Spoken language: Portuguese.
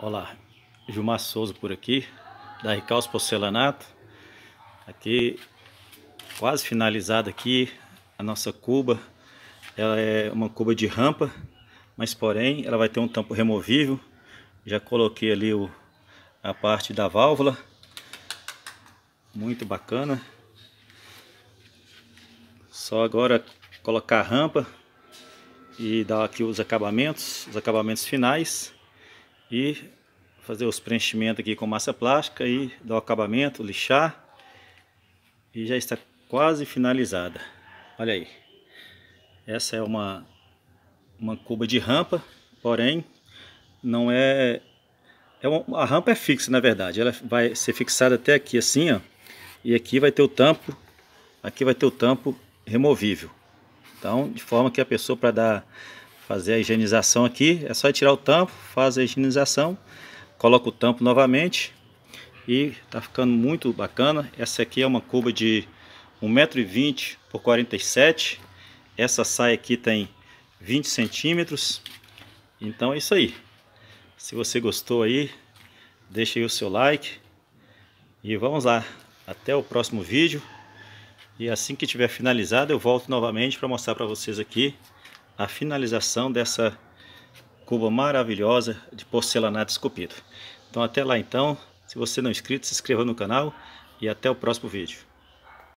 Olá, Gilmar Souza por aqui, da Ricaus Porcelanato. Aqui, quase finalizada aqui, a nossa cuba. Ela é uma cuba de rampa, mas porém ela vai ter um tampo removível. Já coloquei ali o, a parte da válvula. Muito bacana. Só agora colocar a rampa e dar aqui os acabamentos, os acabamentos finais e fazer os preenchimentos aqui com massa plástica e dar o acabamento, lixar e já está quase finalizada. Olha aí, essa é uma, uma cuba de rampa, porém não é, é uma, a rampa é fixa na verdade, ela vai ser fixada até aqui assim ó, e aqui vai ter o tampo, aqui vai ter o tampo removível. Então, de forma que a pessoa para dar fazer a higienização aqui. É só tirar o tampo, faz a higienização, coloca o tampo novamente e tá ficando muito bacana. Essa aqui é uma cuba de 1,20m por 47 Essa saia aqui tem 20 centímetros. Então é isso aí. Se você gostou aí, deixa aí o seu like. E vamos lá. Até o próximo vídeo. E assim que tiver finalizado, eu volto novamente para mostrar para vocês aqui a finalização dessa cuba maravilhosa de porcelanato esculpido. Então até lá então, se você não é inscrito, se inscreva no canal e até o próximo vídeo.